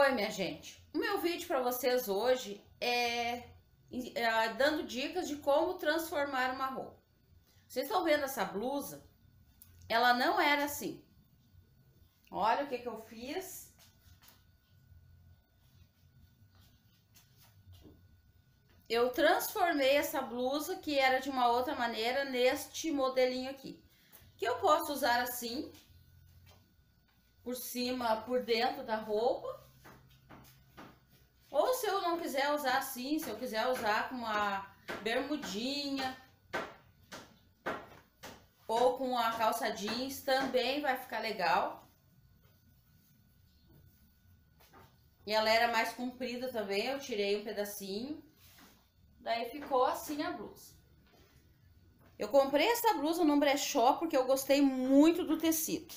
Oi, minha gente. O meu vídeo para vocês hoje é, é, dando dicas de como transformar uma roupa. Vocês estão vendo essa blusa? Ela não era assim. Olha o que, que eu fiz. Eu transformei essa blusa, que era de uma outra maneira, neste modelinho aqui. Que eu posso usar assim, por cima, por dentro da roupa se eu não quiser usar assim, se eu quiser usar com uma bermudinha ou com a calça jeans, também vai ficar legal. E ela era mais comprida também, eu tirei um pedacinho. Daí ficou assim a blusa. Eu comprei essa blusa num brechó porque eu gostei muito do tecido.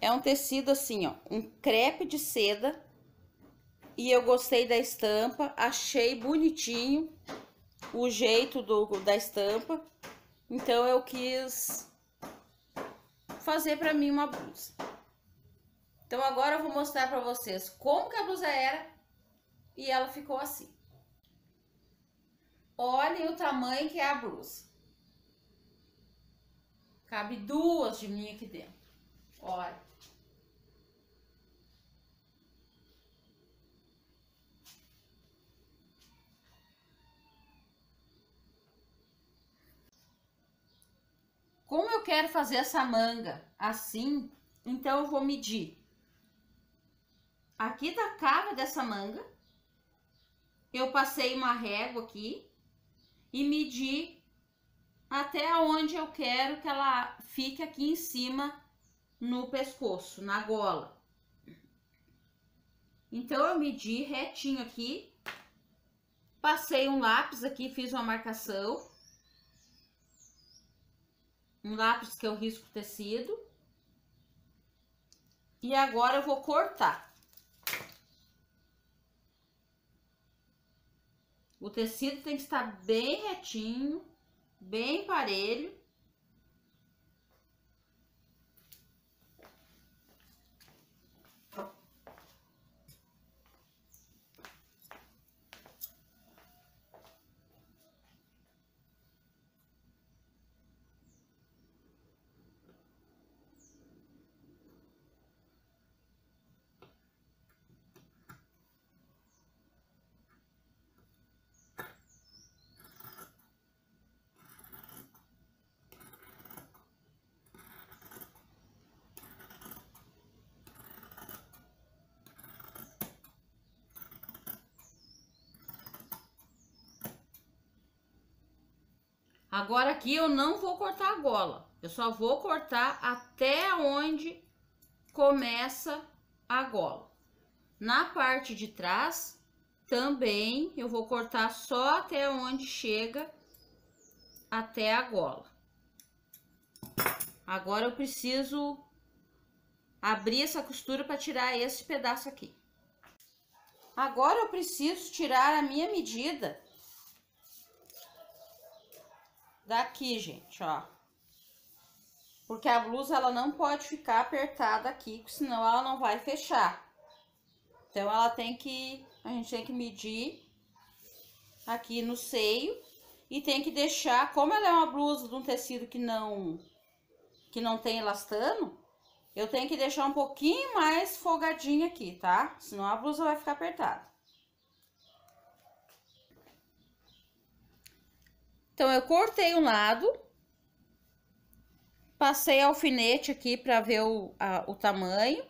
É um tecido assim, ó, um crepe de seda e eu gostei da estampa, achei bonitinho o jeito do, da estampa. Então eu quis fazer para mim uma blusa. Então agora eu vou mostrar para vocês como que a blusa era e ela ficou assim. Olhem o tamanho que é a blusa. Cabe duas de mim aqui dentro. Olha. quero fazer essa manga assim, então eu vou medir aqui da cava dessa manga, eu passei uma régua aqui e medi até onde eu quero que ela fique aqui em cima no pescoço, na gola. Então, eu medi retinho aqui, passei um lápis aqui, fiz uma marcação um lápis que eu risco o tecido. E agora eu vou cortar. O tecido tem que estar bem retinho, bem parelho. Agora aqui eu não vou cortar a gola. Eu só vou cortar até onde começa a gola. Na parte de trás, também eu vou cortar só até onde chega até a gola. Agora eu preciso abrir essa costura para tirar esse pedaço aqui. Agora eu preciso tirar a minha medida daqui, gente, ó. Porque a blusa, ela não pode ficar apertada aqui, senão ela não vai fechar. Então, ela tem que, a gente tem que medir aqui no seio e tem que deixar, como ela é uma blusa de um tecido que não, que não tem elastano, eu tenho que deixar um pouquinho mais folgadinha aqui, tá? Senão a blusa vai ficar apertada. Então, eu cortei um lado, passei alfinete aqui para ver o, a, o tamanho,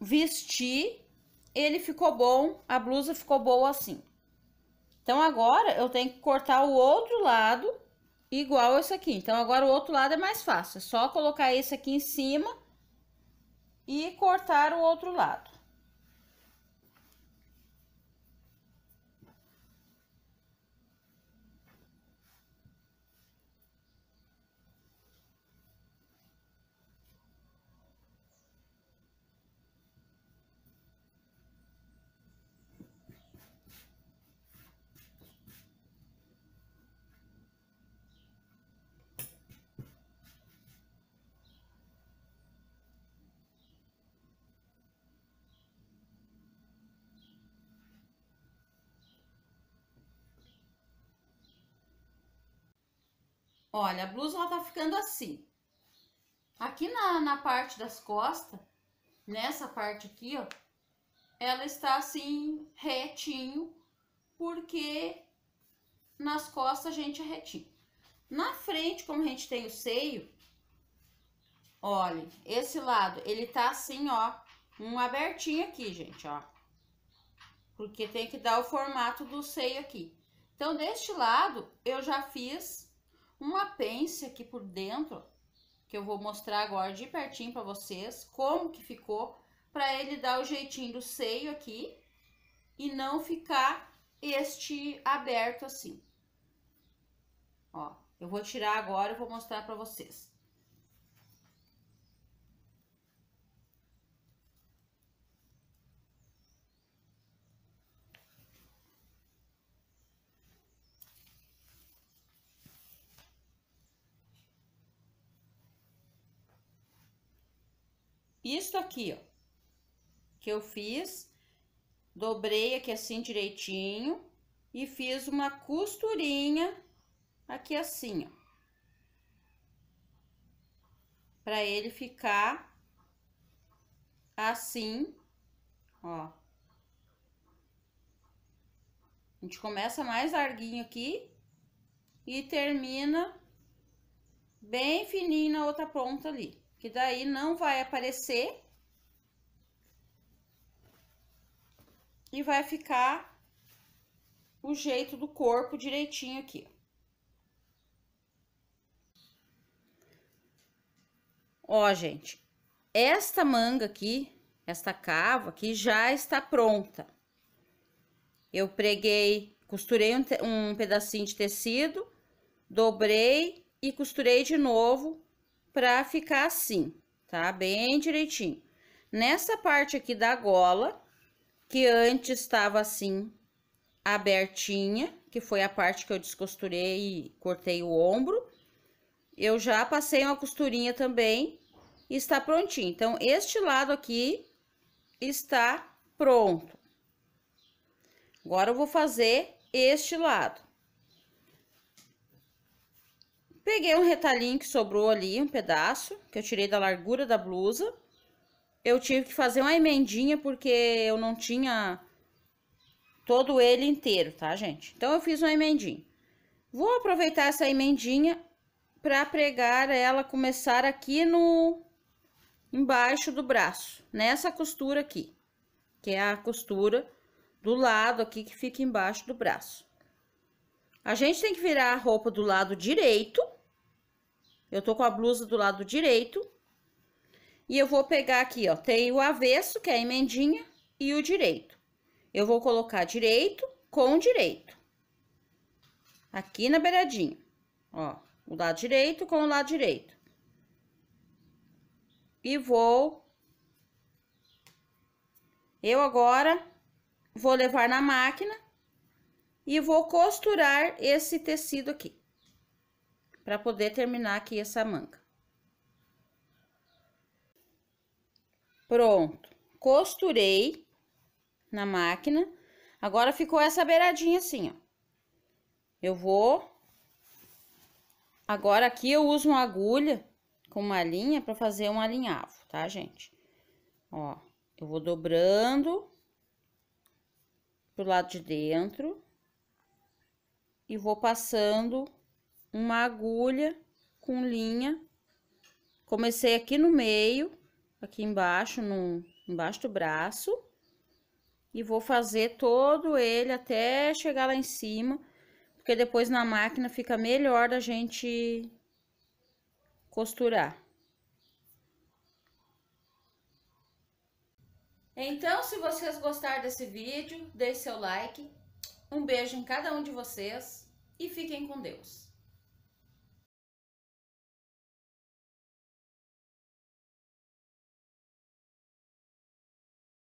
vesti, ele ficou bom, a blusa ficou boa assim. Então, agora, eu tenho que cortar o outro lado igual esse aqui. Então, agora o outro lado é mais fácil, é só colocar esse aqui em cima e cortar o outro lado. Olha, a blusa ela tá ficando assim. Aqui na, na parte das costas, nessa parte aqui, ó, ela está assim retinho, porque nas costas a gente é retinho. Na frente, como a gente tem o seio, olha, esse lado, ele tá assim, ó, um abertinho aqui, gente, ó. Porque tem que dar o formato do seio aqui. Então, deste lado, eu já fiz um apêndice aqui por dentro, que eu vou mostrar agora de pertinho para vocês, como que ficou, para ele dar o jeitinho do seio aqui e não ficar este aberto assim. Ó, eu vou tirar agora e vou mostrar para vocês. Isto aqui, ó, que eu fiz, dobrei aqui assim direitinho e fiz uma costurinha aqui assim, ó. Pra ele ficar assim, ó. A gente começa mais larguinho aqui e termina bem fininho na outra ponta ali que daí não vai aparecer e vai ficar o jeito do corpo direitinho aqui. Ó, gente, esta manga aqui, esta cava aqui já está pronta. Eu preguei, costurei um, um pedacinho de tecido, dobrei e costurei de novo para ficar assim, tá? Bem direitinho. Nessa parte aqui da gola, que antes estava assim, abertinha, que foi a parte que eu descosturei e cortei o ombro, eu já passei uma costurinha também e está prontinho. Então, este lado aqui está pronto. Agora, eu vou fazer este lado. Peguei um retalhinho que sobrou ali, um pedaço, que eu tirei da largura da blusa. Eu tive que fazer uma emendinha porque eu não tinha todo ele inteiro, tá, gente? Então, eu fiz uma emendinha. Vou aproveitar essa emendinha para pregar ela, começar aqui no... embaixo do braço, nessa costura aqui, que é a costura do lado aqui que fica embaixo do braço. A gente tem que virar a roupa do lado direito. Eu tô com a blusa do lado direito. E eu vou pegar aqui, ó, tem o avesso, que é a emendinha, e o direito. Eu vou colocar direito com direito. Aqui na beiradinha, ó, o lado direito com o lado direito. E vou... Eu agora vou levar na máquina e vou costurar esse tecido aqui, para poder terminar aqui essa manga. Pronto, costurei na máquina. Agora ficou essa beiradinha assim, ó. Eu vou... Agora aqui eu uso uma agulha com uma linha para fazer um alinhavo, tá, gente? Ó, eu vou dobrando pro lado de dentro e vou passando uma agulha com linha. Comecei aqui no meio, aqui embaixo, no, embaixo do braço. E vou fazer todo ele até chegar lá em cima, porque depois na máquina fica melhor da gente costurar. Então, se vocês gostaram desse vídeo, deixe seu like. Um beijo em cada um de vocês e fiquem com Deus.